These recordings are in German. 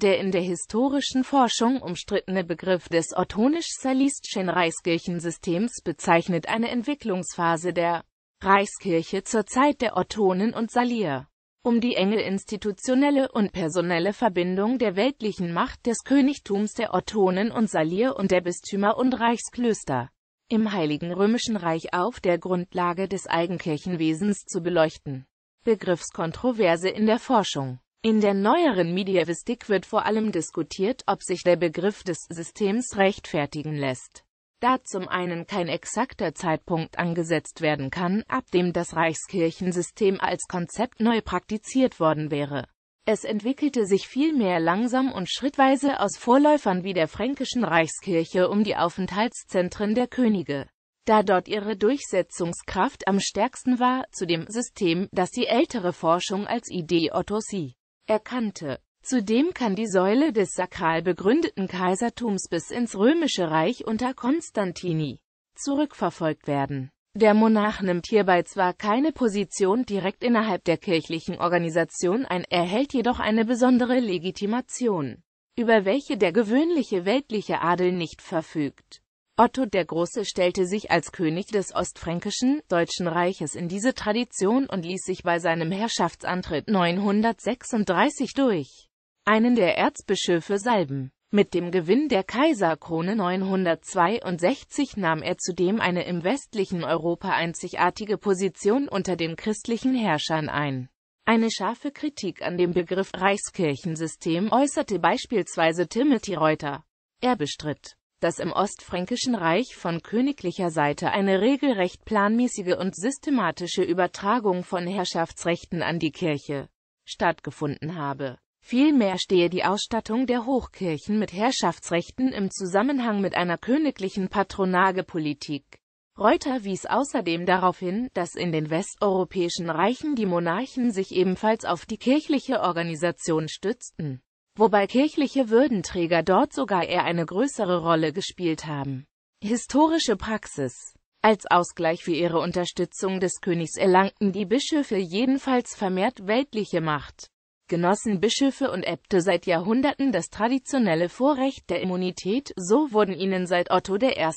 Der in der historischen Forschung umstrittene Begriff des ottonisch-salistischen Reichskirchensystems bezeichnet eine Entwicklungsphase der Reichskirche zur Zeit der Ottonen und Salier. Um die enge institutionelle und personelle Verbindung der weltlichen Macht des Königtums der Ottonen und Salier und der Bistümer und Reichsklöster im Heiligen Römischen Reich auf der Grundlage des Eigenkirchenwesens zu beleuchten. Begriffskontroverse in der Forschung in der neueren Mediavistik wird vor allem diskutiert, ob sich der Begriff des Systems rechtfertigen lässt. Da zum einen kein exakter Zeitpunkt angesetzt werden kann, ab dem das Reichskirchensystem als Konzept neu praktiziert worden wäre. Es entwickelte sich vielmehr langsam und schrittweise aus Vorläufern wie der fränkischen Reichskirche um die Aufenthaltszentren der Könige da dort ihre Durchsetzungskraft am stärksten war, zu dem System, das die ältere Forschung als Idee Otto C erkannte. Zudem kann die Säule des sakral begründeten Kaisertums bis ins Römische Reich unter Konstantini zurückverfolgt werden. Der Monarch nimmt hierbei zwar keine Position direkt innerhalb der kirchlichen Organisation ein, erhält jedoch eine besondere Legitimation, über welche der gewöhnliche weltliche Adel nicht verfügt. Otto der Große stellte sich als König des ostfränkischen Deutschen Reiches in diese Tradition und ließ sich bei seinem Herrschaftsantritt 936 durch einen der Erzbischöfe salben. Mit dem Gewinn der Kaiserkrone 962 nahm er zudem eine im westlichen Europa einzigartige Position unter den christlichen Herrschern ein. Eine scharfe Kritik an dem Begriff Reichskirchensystem äußerte beispielsweise Timothy Reuter. Er bestritt dass im Ostfränkischen Reich von königlicher Seite eine regelrecht planmäßige und systematische Übertragung von Herrschaftsrechten an die Kirche stattgefunden habe. Vielmehr stehe die Ausstattung der Hochkirchen mit Herrschaftsrechten im Zusammenhang mit einer königlichen Patronagepolitik. Reuter wies außerdem darauf hin, dass in den westeuropäischen Reichen die Monarchen sich ebenfalls auf die kirchliche Organisation stützten wobei kirchliche Würdenträger dort sogar eher eine größere Rolle gespielt haben. Historische Praxis als Ausgleich für ihre Unterstützung des Königs erlangten die Bischöfe jedenfalls vermehrt weltliche Macht. Genossen Bischöfe und Äbte seit Jahrhunderten das traditionelle Vorrecht der Immunität, so wurden ihnen seit Otto I.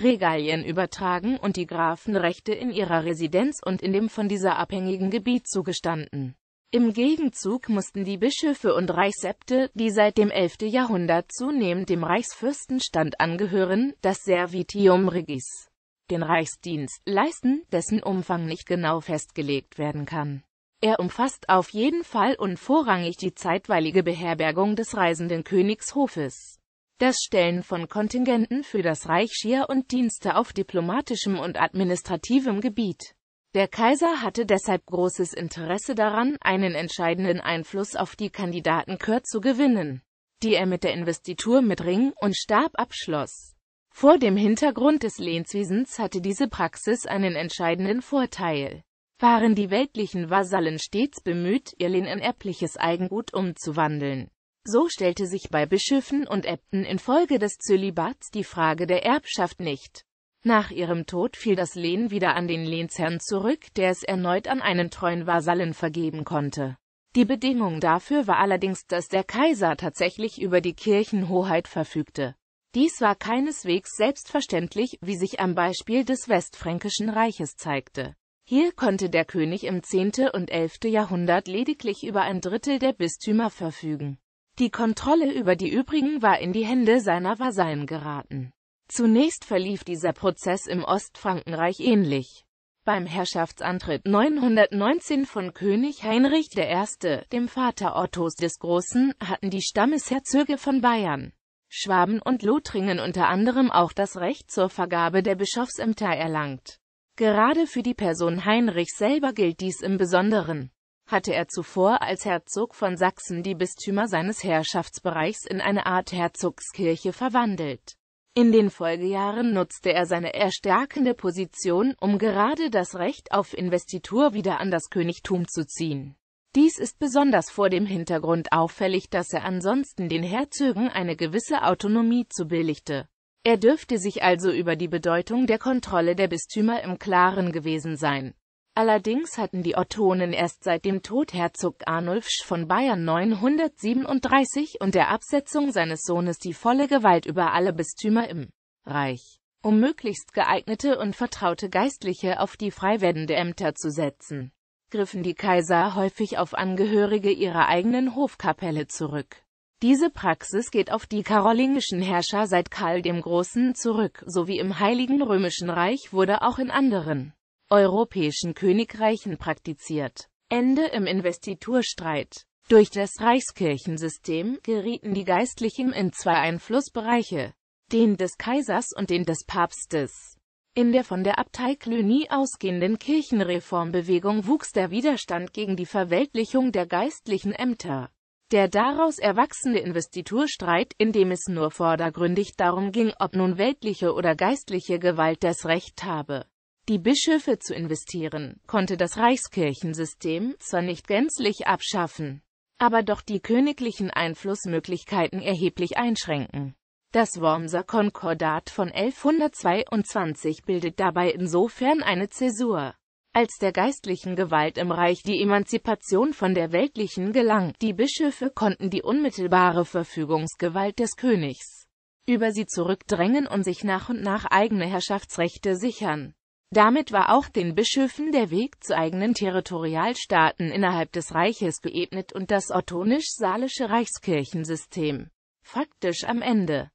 Regalien übertragen und die Grafenrechte in ihrer Residenz und in dem von dieser abhängigen Gebiet zugestanden. Im Gegenzug mussten die Bischöfe und Reichsäbte, die seit dem 11. Jahrhundert zunehmend dem Reichsfürstenstand angehören, das Servitium Regis, den Reichsdienst, leisten, dessen Umfang nicht genau festgelegt werden kann. Er umfasst auf jeden Fall und vorrangig die zeitweilige Beherbergung des reisenden Königshofes, das Stellen von Kontingenten für das Reich Schier und Dienste auf diplomatischem und administrativem Gebiet, der Kaiser hatte deshalb großes Interesse daran, einen entscheidenden Einfluss auf die Kandidatenkür zu gewinnen, die er mit der Investitur mit Ring und Stab abschloss. Vor dem Hintergrund des Lehnswesens hatte diese Praxis einen entscheidenden Vorteil. Waren die weltlichen Vasallen stets bemüht, ihr Lehn in erbliches Eigengut umzuwandeln. So stellte sich bei Bischöfen und Äbten infolge des Zölibats die Frage der Erbschaft nicht. Nach ihrem Tod fiel das Lehen wieder an den Lehnsherrn zurück, der es erneut an einen treuen Vasallen vergeben konnte. Die Bedingung dafür war allerdings, dass der Kaiser tatsächlich über die Kirchenhoheit verfügte. Dies war keineswegs selbstverständlich, wie sich am Beispiel des Westfränkischen Reiches zeigte. Hier konnte der König im 10. und 11. Jahrhundert lediglich über ein Drittel der Bistümer verfügen. Die Kontrolle über die übrigen war in die Hände seiner Vasallen geraten. Zunächst verlief dieser Prozess im Ostfrankenreich ähnlich. Beim Herrschaftsantritt 919 von König Heinrich I., dem Vater Ottos des Großen, hatten die Stammesherzöge von Bayern, Schwaben und Lothringen unter anderem auch das Recht zur Vergabe der Bischofsämter erlangt. Gerade für die Person Heinrich selber gilt dies im Besonderen. Hatte er zuvor als Herzog von Sachsen die Bistümer seines Herrschaftsbereichs in eine Art Herzogskirche verwandelt in den Folgejahren nutzte er seine erstärkende Position, um gerade das Recht auf Investitur wieder an das Königtum zu ziehen. Dies ist besonders vor dem Hintergrund auffällig, dass er ansonsten den Herzögen eine gewisse Autonomie zubilligte. Er dürfte sich also über die Bedeutung der Kontrolle der Bistümer im Klaren gewesen sein. Allerdings hatten die Ottonen erst seit dem Tod Herzog Arnulfs von Bayern 937 und der Absetzung seines Sohnes die volle Gewalt über alle Bistümer im Reich, um möglichst geeignete und vertraute Geistliche auf die frei werdende Ämter zu setzen, griffen die Kaiser häufig auf Angehörige ihrer eigenen Hofkapelle zurück. Diese Praxis geht auf die karolingischen Herrscher seit Karl dem Großen zurück, sowie im Heiligen Römischen Reich wurde auch in anderen Europäischen Königreichen praktiziert. Ende im Investiturstreit. Durch das Reichskirchensystem gerieten die Geistlichen in zwei Einflussbereiche, den des Kaisers und den des Papstes. In der von der Abtei Cluny ausgehenden Kirchenreformbewegung wuchs der Widerstand gegen die Verweltlichung der geistlichen Ämter. Der daraus erwachsene Investiturstreit, in dem es nur vordergründig darum ging, ob nun weltliche oder geistliche Gewalt das Recht habe, die Bischöfe zu investieren, konnte das Reichskirchensystem zwar nicht gänzlich abschaffen, aber doch die königlichen Einflussmöglichkeiten erheblich einschränken. Das Wormser Konkordat von 1122 bildet dabei insofern eine Zäsur, als der geistlichen Gewalt im Reich die Emanzipation von der weltlichen gelang. Die Bischöfe konnten die unmittelbare Verfügungsgewalt des Königs über sie zurückdrängen und sich nach und nach eigene Herrschaftsrechte sichern. Damit war auch den Bischöfen der Weg zu eigenen Territorialstaaten innerhalb des Reiches geebnet und das ottonisch-salische Reichskirchensystem faktisch am Ende.